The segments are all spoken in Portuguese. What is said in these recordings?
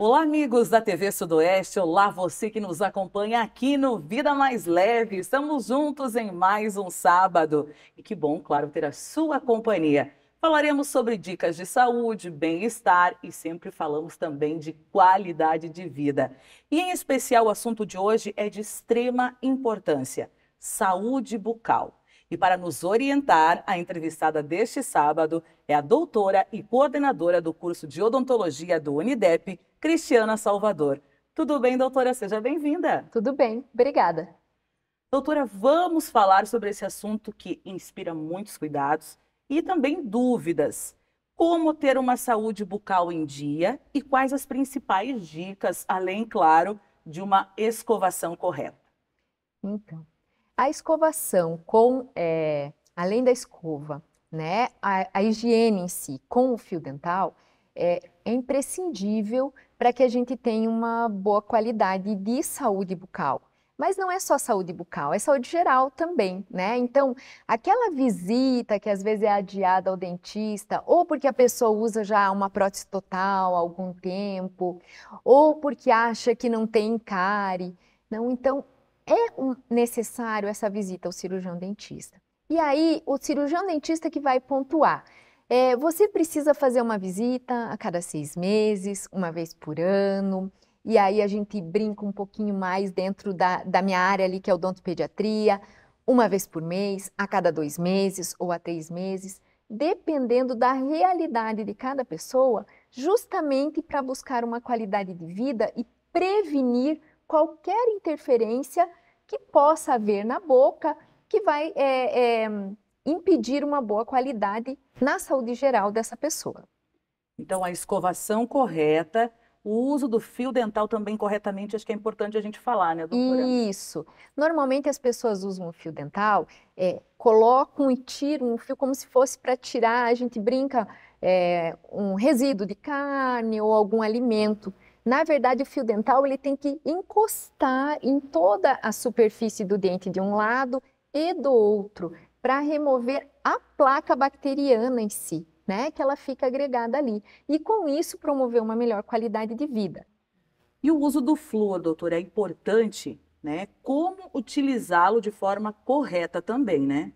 Olá, amigos da TV Sudoeste. Olá, você que nos acompanha aqui no Vida Mais Leve. Estamos juntos em mais um sábado. E que bom, claro, ter a sua companhia. Falaremos sobre dicas de saúde, bem-estar e sempre falamos também de qualidade de vida. E em especial, o assunto de hoje é de extrema importância: saúde bucal. E para nos orientar, a entrevistada deste sábado é a doutora e coordenadora do curso de odontologia do Unidep, Cristiana Salvador. Tudo bem, doutora? Seja bem-vinda. Tudo bem, obrigada. Doutora, vamos falar sobre esse assunto que inspira muitos cuidados e também dúvidas. Como ter uma saúde bucal em dia e quais as principais dicas, além, claro, de uma escovação correta? Então, a escovação com, é, além da escova, né, a, a, higiene em si com o fio dental é, é imprescindível para que a gente tenha uma boa qualidade de saúde bucal. Mas não é só saúde bucal, é saúde geral também, né? Então, aquela visita que às vezes é adiada ao dentista, ou porque a pessoa usa já uma prótese total há algum tempo, ou porque acha que não tem cárie. Não, então é necessário essa visita ao cirurgião dentista. E aí, o cirurgião dentista que vai pontuar. É, você precisa fazer uma visita a cada seis meses, uma vez por ano. E aí a gente brinca um pouquinho mais dentro da, da minha área ali, que é odontopediatria, uma vez por mês, a cada dois meses ou a três meses, dependendo da realidade de cada pessoa, justamente para buscar uma qualidade de vida e prevenir qualquer interferência que possa haver na boca que vai é, é, impedir uma boa qualidade na saúde geral dessa pessoa. Então, a escovação correta, o uso do fio dental também corretamente, acho que é importante a gente falar, né, doutora? Isso. Normalmente as pessoas usam o fio dental, é, colocam e tiram o fio como se fosse para tirar, a gente brinca, é, um resíduo de carne ou algum alimento. Na verdade, o fio dental ele tem que encostar em toda a superfície do dente de um lado e do outro para remover a placa bacteriana em si, né? Que ela fica agregada ali. E com isso promover uma melhor qualidade de vida. E o uso do flúor, doutor é importante, né? Como utilizá-lo de forma correta também, né?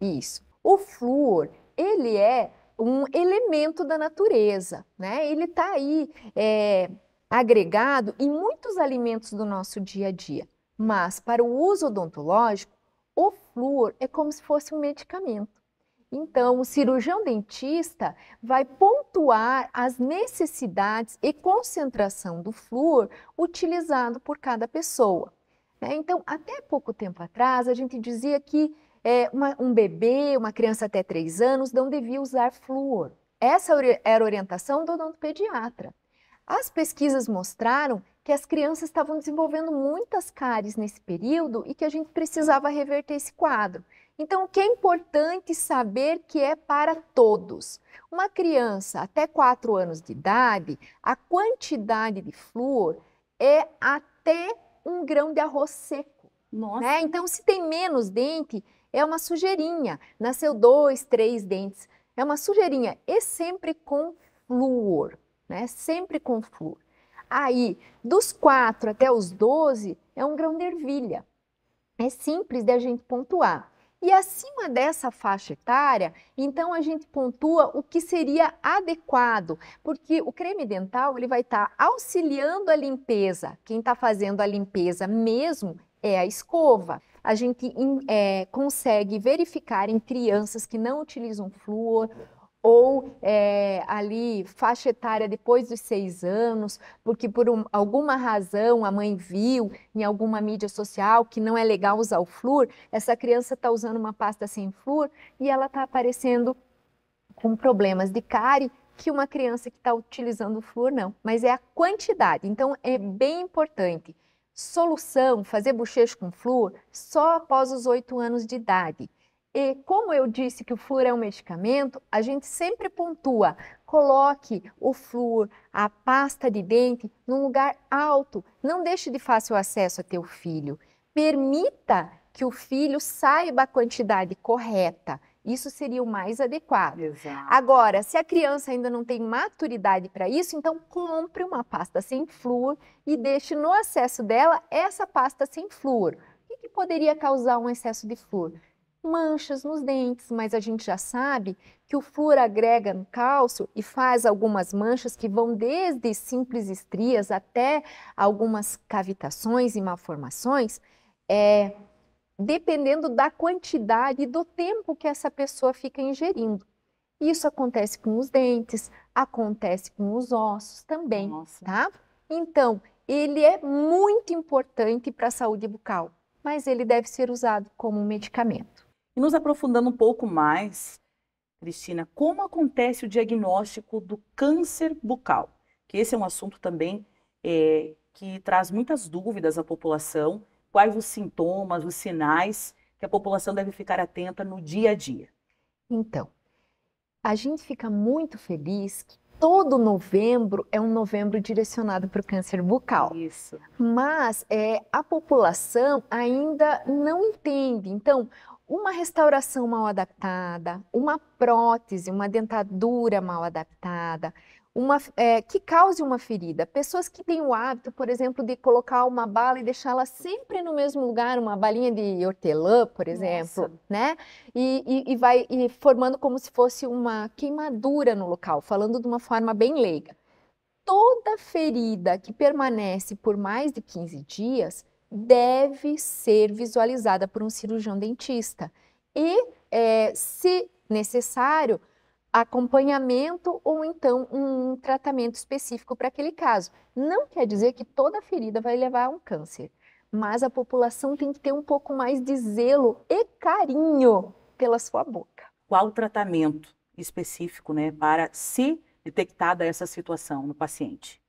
Isso. O flúor, ele é um elemento da natureza, né? Ele está aí é, agregado em muitos alimentos do nosso dia a dia, mas para o uso odontológico, o flúor é como se fosse um medicamento. Então, o cirurgião dentista vai pontuar as necessidades e concentração do flúor utilizado por cada pessoa. Né? Então, até pouco tempo atrás, a gente dizia que é, uma, um bebê, uma criança até 3 anos, não devia usar flúor. Essa era a orientação do pediatra. As pesquisas mostraram que as crianças estavam desenvolvendo muitas cáries nesse período e que a gente precisava reverter esse quadro. Então, o que é importante saber que é para todos? Uma criança até 4 anos de idade, a quantidade de flúor é até um grão de arroz seco. Nossa. Né? Então, se tem menos dente, é uma sujeirinha. Nasceu dois, três dentes, é uma sujeirinha. E sempre com flúor né? Sempre com flúor. Aí, dos 4 até os 12 é um grão de ervilha. É simples de a gente pontuar. E acima dessa faixa etária, então a gente pontua o que seria adequado, porque o creme dental ele vai estar tá auxiliando a limpeza. Quem está fazendo a limpeza mesmo é a escova. A gente é, consegue verificar em crianças que não utilizam flúor ou é, ali faixa etária depois dos seis anos, porque por um, alguma razão a mãe viu em alguma mídia social que não é legal usar o flúor, essa criança está usando uma pasta sem flúor e ela está aparecendo com problemas de cárie que uma criança que está utilizando o flúor não, mas é a quantidade. Então é bem importante. Solução, fazer bochecho com flúor só após os oito anos de idade. E como eu disse que o flúor é um medicamento, a gente sempre pontua: coloque o flúor, a pasta de dente, num lugar alto. Não deixe de fácil acesso a teu filho. Permita que o filho saiba a quantidade correta. Isso seria o mais adequado. Exato. Agora, se a criança ainda não tem maturidade para isso, então compre uma pasta sem flúor e deixe no acesso dela essa pasta sem flúor. O que, que poderia causar um excesso de flúor? manchas nos dentes, mas a gente já sabe que o furo agrega no cálcio e faz algumas manchas que vão desde simples estrias até algumas cavitações e malformações, é, dependendo da quantidade e do tempo que essa pessoa fica ingerindo. Isso acontece com os dentes, acontece com os ossos também, Nossa. tá? Então, ele é muito importante para a saúde bucal, mas ele deve ser usado como medicamento. E nos aprofundando um pouco mais, Cristina, como acontece o diagnóstico do câncer bucal? Que esse é um assunto também é, que traz muitas dúvidas à população. Quais os sintomas, os sinais que a população deve ficar atenta no dia a dia? Então, a gente fica muito feliz que todo novembro é um novembro direcionado para o câncer bucal. Isso. Mas é, a população ainda não entende. Então, uma restauração mal adaptada, uma prótese, uma dentadura mal adaptada, uma, é, que cause uma ferida. Pessoas que têm o hábito, por exemplo, de colocar uma bala e deixá-la sempre no mesmo lugar, uma balinha de hortelã, por exemplo, Nossa. né? E, e, e vai e formando como se fosse uma queimadura no local, falando de uma forma bem leiga. Toda ferida que permanece por mais de 15 dias deve ser visualizada por um cirurgião dentista e, é, se necessário, acompanhamento ou então um tratamento específico para aquele caso. Não quer dizer que toda ferida vai levar a um câncer, mas a população tem que ter um pouco mais de zelo e carinho pela sua boca. Qual o tratamento específico, né, para se detectada essa situação no paciente?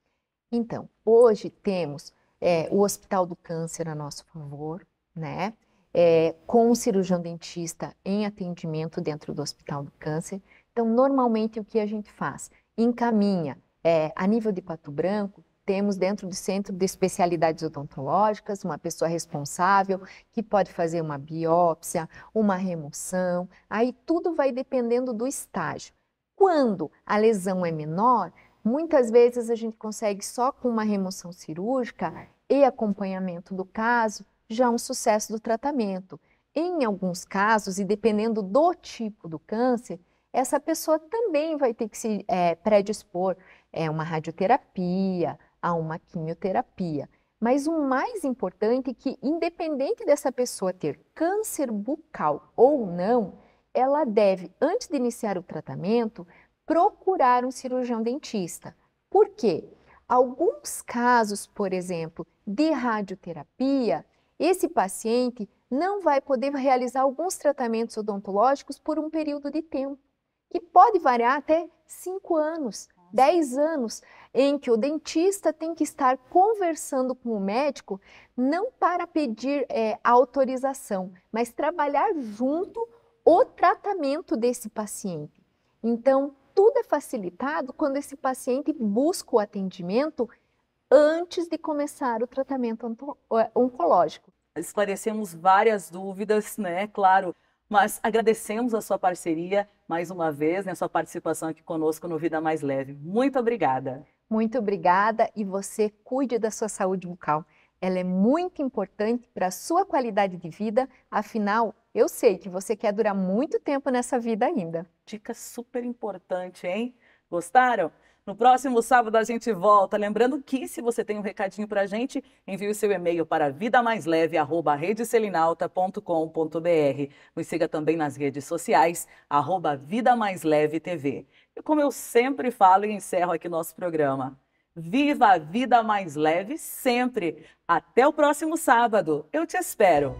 Então, hoje temos é, o Hospital do Câncer a nosso favor, né? É, com o cirurgião dentista em atendimento dentro do Hospital do Câncer. Então, normalmente o que a gente faz? Encaminha é, a nível de Pato Branco, temos dentro do Centro de Especialidades Odontológicas uma pessoa responsável que pode fazer uma biópsia, uma remoção, aí tudo vai dependendo do estágio. Quando a lesão é menor, Muitas vezes a gente consegue só com uma remoção cirúrgica e acompanhamento do caso já um sucesso do tratamento. Em alguns casos, e dependendo do tipo do câncer, essa pessoa também vai ter que se é, predispor a é, uma radioterapia, a uma quimioterapia. Mas o mais importante é que, independente dessa pessoa ter câncer bucal ou não, ela deve, antes de iniciar o tratamento, procurar um cirurgião dentista. Por quê? Alguns casos, por exemplo, de radioterapia, esse paciente não vai poder realizar alguns tratamentos odontológicos por um período de tempo, que pode variar até 5 anos, 10 anos, em que o dentista tem que estar conversando com o médico, não para pedir é, autorização, mas trabalhar junto o tratamento desse paciente. Então, tudo é facilitado quando esse paciente busca o atendimento antes de começar o tratamento oncológico. Esclarecemos várias dúvidas, né? Claro, mas agradecemos a sua parceria mais uma vez, né, a sua participação aqui conosco no Vida Mais Leve. Muito obrigada. Muito obrigada e você cuide da sua saúde bucal. Ela é muito importante para a sua qualidade de vida, afinal, eu sei que você quer durar muito tempo nessa vida ainda. Dica super importante, hein? Gostaram? No próximo sábado a gente volta. Lembrando que se você tem um recadinho para a gente, envie o seu e-mail para vidamaisleve.redeselinalta.com.br. Nos siga também nas redes sociais, arroba Vida Mais Leve TV. E como eu sempre falo e encerro aqui nosso programa, Viva a vida mais leve sempre. Até o próximo sábado. Eu te espero.